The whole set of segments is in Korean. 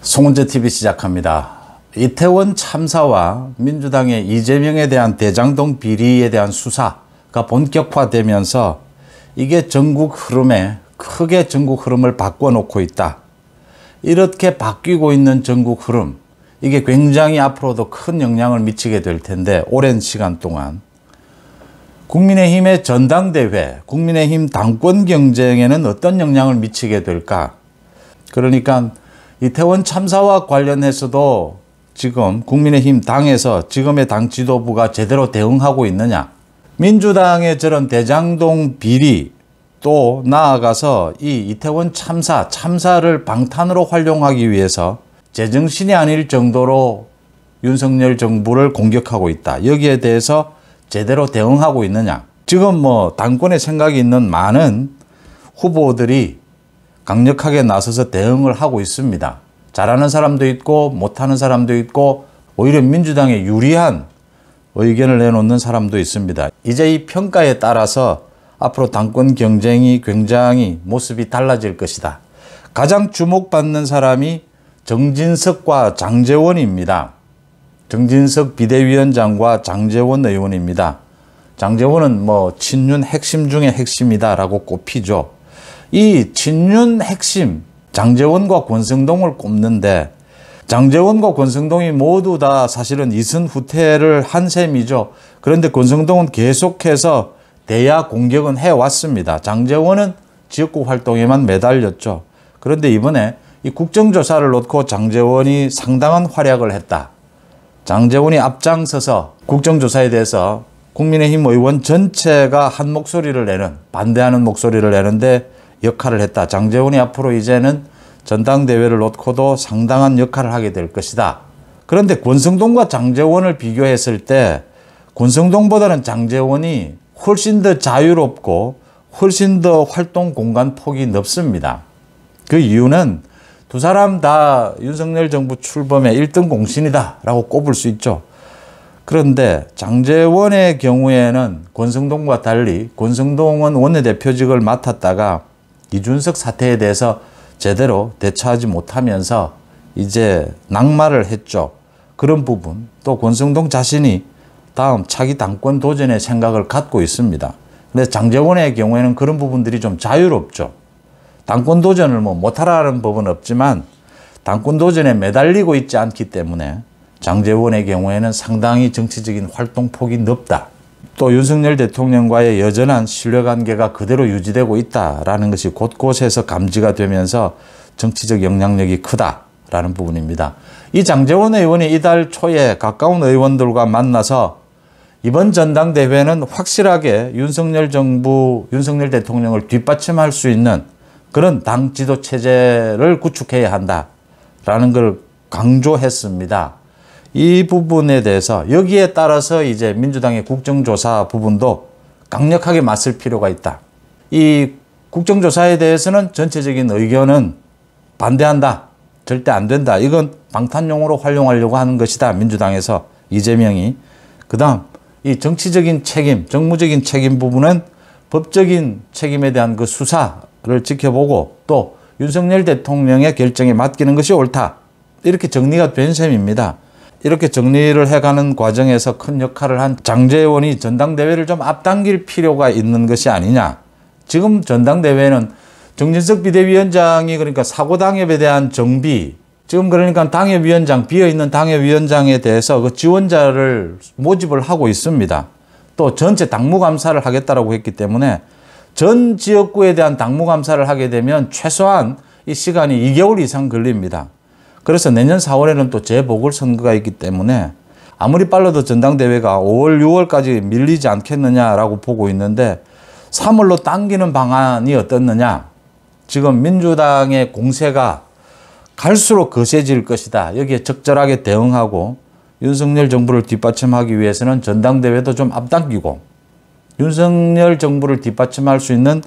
송은재 TV 시작합니다. 이태원 참사와 민주당의 이재명에 대한 대장동 비리에 대한 수사가 본격화되면서 이게 전국 흐름에 크게 전국 흐름을 바꿔놓고 있다. 이렇게 바뀌고 있는 전국 흐름 이게 굉장히 앞으로도 큰 영향을 미치게 될 텐데 오랜 시간 동안 국민의힘의 전당대회, 국민의힘 당권 경쟁에는 어떤 영향을 미치게 될까? 그러니까 이태원 참사와 관련해서도 지금 국민의힘 당에서 지금의 당 지도부가 제대로 대응하고 있느냐 민주당의 저런 대장동 비리 또 나아가서 이 이태원 참사 참사를 방탄으로 활용하기 위해서 제정신이 아닐 정도로 윤석열 정부를 공격하고 있다 여기에 대해서 제대로 대응하고 있느냐 지금 뭐 당권의 생각이 있는 많은 후보들이 강력하게 나서서 대응을 하고 있습니다. 잘하는 사람도 있고 못하는 사람도 있고 오히려 민주당에 유리한 의견을 내놓는 사람도 있습니다. 이제 이 평가에 따라서 앞으로 당권 경쟁이 굉장히 모습이 달라질 것이다. 가장 주목받는 사람이 정진석과 장재원입니다. 정진석 비대위원장과 장재원 의원입니다. 장재원은 뭐 친윤 핵심 중의 핵심이다라고 꼽히죠. 이 친윤 핵심 장재원과 권성동을 꼽는데 장재원과 권성동이 모두 다 사실은 이순 후퇴를 한 셈이죠. 그런데 권성동은 계속해서 대야 공격은 해왔습니다. 장재원은 지역구 활동에만 매달렸죠. 그런데 이번에 이 국정조사를 놓고 장재원이 상당한 활약을 했다. 장재원이 앞장서서 국정조사에 대해서 국민의힘 의원 전체가 한 목소리를 내는 반대하는 목소리를 내는데 역할을 했다. 장재원이 앞으로 이제는 전당대회를 놓고도 상당한 역할을 하게 될 것이다. 그런데 권성동과 장재원을 비교했을 때 권성동보다는 장재원이 훨씬 더 자유롭고 훨씬 더 활동 공간 폭이 넓습니다. 그 이유는 두 사람 다 윤석열 정부 출범의 1등 공신이다라고 꼽을 수 있죠. 그런데 장재원의 경우에는 권성동과 달리 권성동은 원내대표직을 맡았다가 이준석 사태에 대해서 제대로 대처하지 못하면서 이제 낙마를 했죠. 그런 부분 또 권성동 자신이 다음 차기 당권 도전의 생각을 갖고 있습니다. 근데 장재원의 경우에는 그런 부분들이 좀 자유롭죠. 당권 도전을 뭐 못하라는 법은 없지만 당권 도전에 매달리고 있지 않기 때문에 장재원의 경우에는 상당히 정치적인 활동 폭이 넓다. 또 윤석열 대통령과의 여전한 신뢰관계가 그대로 유지되고 있다라는 것이 곳곳에서 감지가 되면서 정치적 영향력이 크다라는 부분입니다. 이 장재원 의원이 이달 초에 가까운 의원들과 만나서 이번 전당대회는 확실하게 윤석열 정부, 윤석열 대통령을 뒷받침할 수 있는 그런 당 지도 체제를 구축해야 한다라는 걸 강조했습니다. 이 부분에 대해서 여기에 따라서 이제 민주당의 국정조사 부분도 강력하게 맞설 필요가 있다. 이 국정조사에 대해서는 전체적인 의견은 반대한다. 절대 안 된다. 이건 방탄용으로 활용하려고 하는 것이다. 민주당에서 이재명이. 그 다음 이 정치적인 책임, 정무적인 책임 부분은 법적인 책임에 대한 그 수사를 지켜보고 또 윤석열 대통령의 결정에 맡기는 것이 옳다. 이렇게 정리가 된 셈입니다. 이렇게 정리를 해가는 과정에서 큰 역할을 한 장재원이 전당대회를 좀 앞당길 필요가 있는 것이 아니냐. 지금 전당대회는 정진석 비대위원장이 그러니까 사고 당협에 대한 정비, 지금 그러니까 당협위원장, 비어있는 당협위원장에 대해서 그 지원자를 모집을 하고 있습니다. 또 전체 당무감사를 하겠다라고 했기 때문에 전 지역구에 대한 당무감사를 하게 되면 최소한 이 시간이 2개월 이상 걸립니다. 그래서 내년 4월에는 또 재보궐선거가 있기 때문에 아무리 빨라도 전당대회가 5월, 6월까지 밀리지 않겠느냐라고 보고 있는데 3월로 당기는 방안이 어떻느냐. 지금 민주당의 공세가 갈수록 거세질 것이다. 여기에 적절하게 대응하고 윤석열 정부를 뒷받침하기 위해서는 전당대회도 좀 앞당기고 윤석열 정부를 뒷받침할 수 있는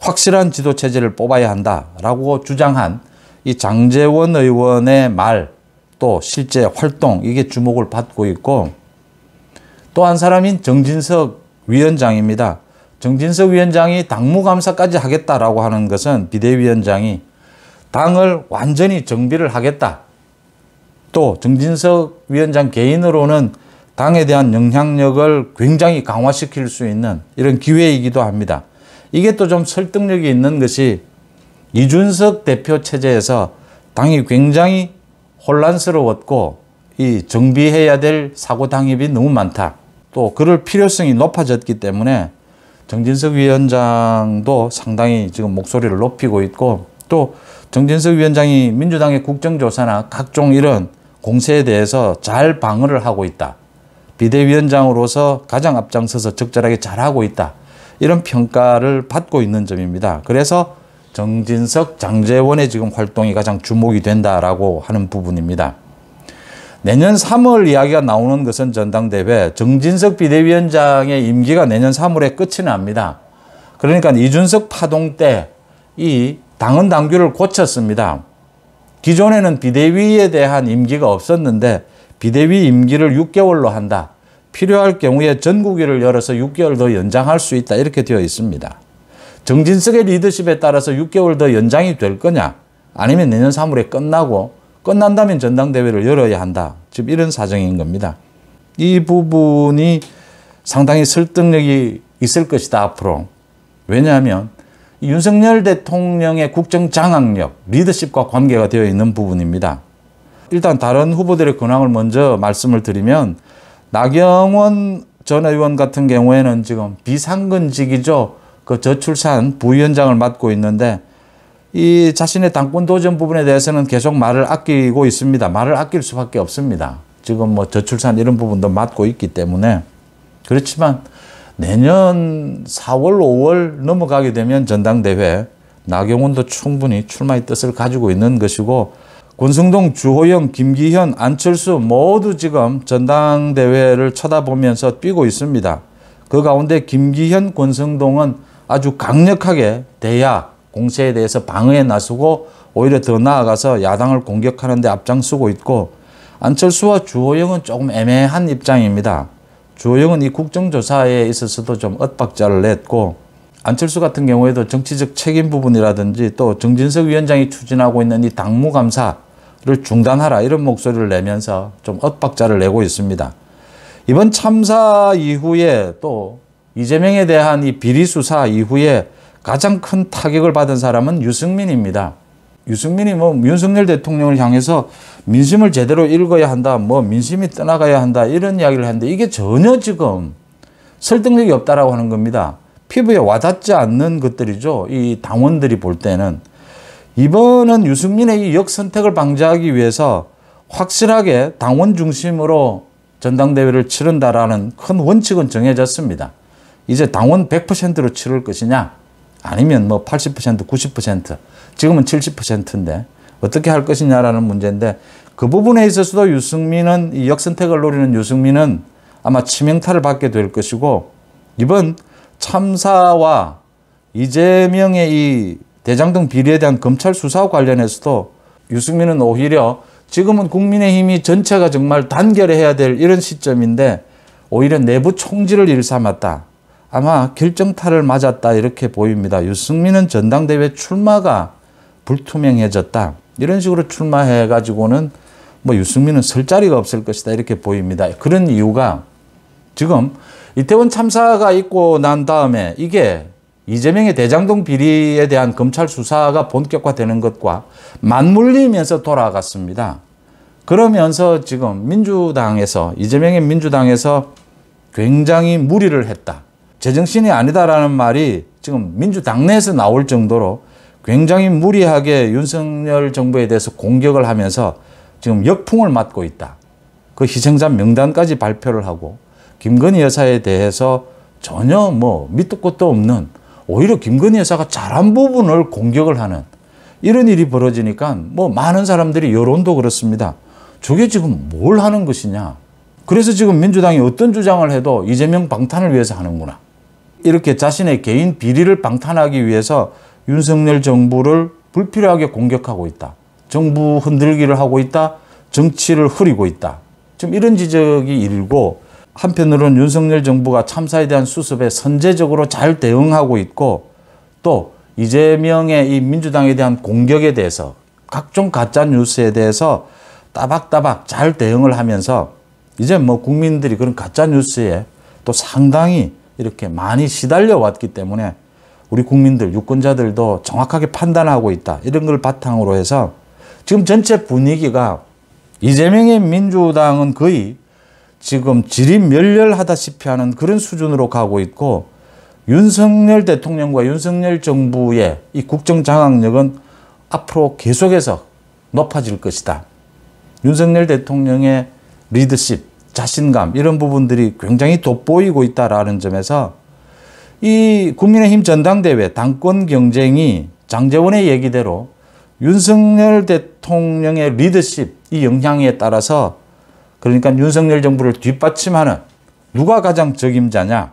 확실한 지도체제를 뽑아야 한다라고 주장한 이 장재원 의원의 말 또 실제 활동 이게 주목을 받고 있고 또 한 사람인 정진석 위원장입니다. 정진석 위원장이 당무감사까지 하겠다라고 하는 것은 비대위원장이 당을 완전히 정비를 하겠다. 또 정진석 위원장 개인으로는 당에 대한 영향력을 굉장히 강화시킬 수 있는 이런 기회이기도 합니다. 이게 또 좀 설득력이 있는 것이 이준석 대표 체제에서 당이 굉장히 혼란스러웠고 이 정비해야 될 사고 당입이 너무 많다. 또 그럴 필요성이 높아졌기 때문에 정진석 위원장도 상당히 지금 목소리를 높이고 있고 또 정진석 위원장이 민주당의 국정조사나 각종 이런 공세에 대해서 잘 방어를 하고 있다. 비대위원장으로서 가장 앞장서서 적절하게 잘하고 있다. 이런 평가를 받고 있는 점입니다. 그래서 정진석, 장재원의 지금 활동이 가장 주목이 된다라고 하는 부분입니다. 내년 3월 이야기가 나오는 것은 전당대회 정진석 비대위원장의 임기가 내년 3월에 끝이 납니다. 그러니까 이준석 파동 때 이 당헌 당규를 고쳤습니다. 기존에는 비대위에 대한 임기가 없었는데 비대위 임기를 6개월로 한다. 필요할 경우에 전국위를 열어서 6개월 더 연장할 수 있다. 이렇게 되어 있습니다. 정진석의 리더십에 따라서 6개월 더 연장이 될 거냐 아니면 내년 3월에 끝나고 끝난다면 전당대회를 열어야 한다. 즉 이런 사정인 겁니다. 이 부분이 상당히 설득력이 있을 것이다 앞으로. 왜냐하면 윤석열 대통령의 국정 장악력, 리더십과 관계가 되어 있는 부분입니다. 일단 다른 후보들의 근황을 먼저 말씀을 드리면 나경원 전 의원 같은 경우에는 지금 비상근직이죠. 그 저출산 부위원장을 맡고 있는데 이 자신의 당권 도전 부분에 대해서는 계속 말을 아끼고 있습니다. 말을 아낄 수밖에 없습니다. 지금 뭐 저출산 이런 부분도 맡고 있기 때문에 그렇지만 내년 4월, 5월 넘어가게 되면 전당대회 나경원도 충분히 출마의 뜻을 가지고 있는 것이고 권성동, 주호영, 김기현, 안철수 모두 지금 전당대회를 쳐다보면서 뛰고 있습니다. 그 가운데 김기현, 권성동은 아주 강력하게 대야 공세에 대해서 방어에 나서고 오히려 더 나아가서 야당을 공격하는 데 앞장서고 있고 안철수와 주호영은 조금 애매한 입장입니다. 주호영은 이 국정조사에 있어서도 좀 엇박자를 냈고 안철수 같은 경우에도 정치적 책임 부분이라든지 또 정진석 위원장이 추진하고 있는 이 당무감사를 중단하라 이런 목소리를 내면서 좀 엇박자를 내고 있습니다. 이번 참사 이후에 또 이재명에 대한 이 비리 수사 이후에 가장 큰 타격을 받은 사람은 유승민입니다. 유승민이 뭐 윤석열 대통령을 향해서 민심을 제대로 읽어야 한다, 뭐 민심이 떠나가야 한다 이런 이야기를 하는데 이게 전혀 지금 설득력이 없다라고 하는 겁니다. 피부에 와닿지 않는 것들이죠. 이 당원들이 볼 때는 이번은 유승민의 이 역선택을 방지하기 위해서 확실하게 당원 중심으로 전당대회를 치른다라는 큰 원칙은 정해졌습니다. 이제 당원 100%로 치를 것이냐 아니면 뭐80% 90% 지금은 70%인데 어떻게 할 것이냐라는 문제인데 그 부분에 있어서도 유승민은 이 역선택을 노리는 유승민은 아마 치명타를 받게 될 것이고 이번 참사와 이재명의 이 대장동 비리에 대한 검찰 수사와 관련해서도 유승민은 오히려 지금은 국민의힘이 전체가 정말 단결해야 될 이런 시점인데 오히려 내부 총질을 일삼았다. 아마 결정타를 맞았다 이렇게 보입니다. 유승민은 전당대회 출마가 불투명해졌다. 이런 식으로 출마해 가지고는 뭐 유승민은 설 자리가 없을 것이다 이렇게 보입니다. 그런 이유가 지금 이태원 참사가 있고 난 다음에 이게 이재명의 대장동 비리에 대한 검찰 수사가 본격화되는 것과 맞물리면서 돌아갔습니다. 그러면서 지금 민주당에서 이재명의 민주당에서 굉장히 무리를 했다. 제정신이 아니다라는 말이 지금 민주당 내에서 나올 정도로 굉장히 무리하게 윤석열 정부에 대해서 공격을 하면서 지금 역풍을 맞고 있다. 그 희생자 명단까지 발표를 하고 김건희 여사에 대해서 전혀 뭐 밑도 끝도 없는 오히려 김건희 여사가 잘한 부분을 공격을 하는 이런 일이 벌어지니까 뭐 많은 사람들이 여론도 그렇습니다. 저게 지금 뭘 하는 것이냐. 그래서 지금 민주당이 어떤 주장을 해도 이재명 방탄을 위해서 하는구나. 이렇게 자신의 개인 비리를 방탄하기 위해서 윤석열 정부를 불필요하게 공격하고 있다. 정부 흔들기를 하고 있다. 정치를 흐리고 있다. 지금 이런 지적이 일고 한편으로는 윤석열 정부가 참사에 대한 수습에 선제적으로 잘 대응하고 있고 또 이재명의 이 민주당에 대한 공격에 대해서 각종 가짜 뉴스에 대해서 따박따박 잘 대응을 하면서 이제 뭐 국민들이 그런 가짜 뉴스에 또 상당히 이렇게 많이 시달려 왔기 때문에 우리 국민들, 유권자들도 정확하게 판단하고 있다. 이런 걸 바탕으로 해서 지금 전체 분위기가 이재명의 민주당은 거의 지금 지리멸렬하다시피 하는 그런 수준으로 가고 있고 윤석열 대통령과 윤석열 정부의 이 국정장악력은 앞으로 계속해서 높아질 것이다. 윤석열 대통령의 리더십 자신감 이런 부분들이 굉장히 돋보이고 있다라는 점에서 이 국민의힘 전당대회 당권 경쟁이 장재원의 얘기대로 윤석열 대통령의 리더십 이 영향에 따라서 그러니까 윤석열 정부를 뒷받침하는 누가 가장 적임자냐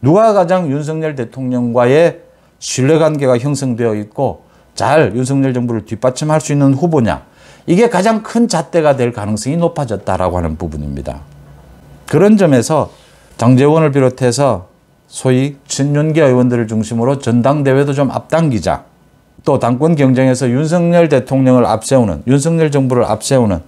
누가 가장 윤석열 대통령과의 신뢰관계가 형성되어 있고 잘 윤석열 정부를 뒷받침할 수 있는 후보냐 이게 가장 큰 잣대가 될 가능성이 높아졌다라고 하는 부분입니다. 그런 점에서 장재원을 비롯해서 소위 친윤계 의원들을 중심으로 전당대회도 좀 앞당기자. 또 당권 경쟁에서 윤석열 대통령을 앞세우는 윤석열 정부를 앞세우는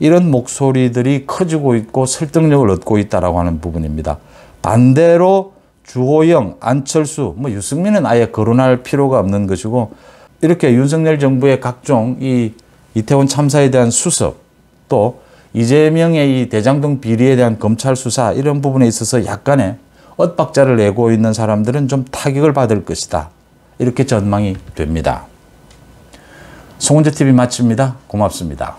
이런 목소리들이 커지고 있고 설득력을 얻고 있다라고 하는 부분입니다. 반대로 주호영, 안철수, 뭐 유승민은 아예 거론할 필요가 없는 것이고 이렇게 윤석열 정부의 각종 이 이태원 참사에 대한 수습 또 이재명의 이 대장동 비리에 대한 검찰 수사 이런 부분에 있어서 약간의 엇박자를 내고 있는 사람들은 좀 타격을 받을 것이다. 이렇게 전망이 됩니다. 송은재TV 마칩니다. 고맙습니다.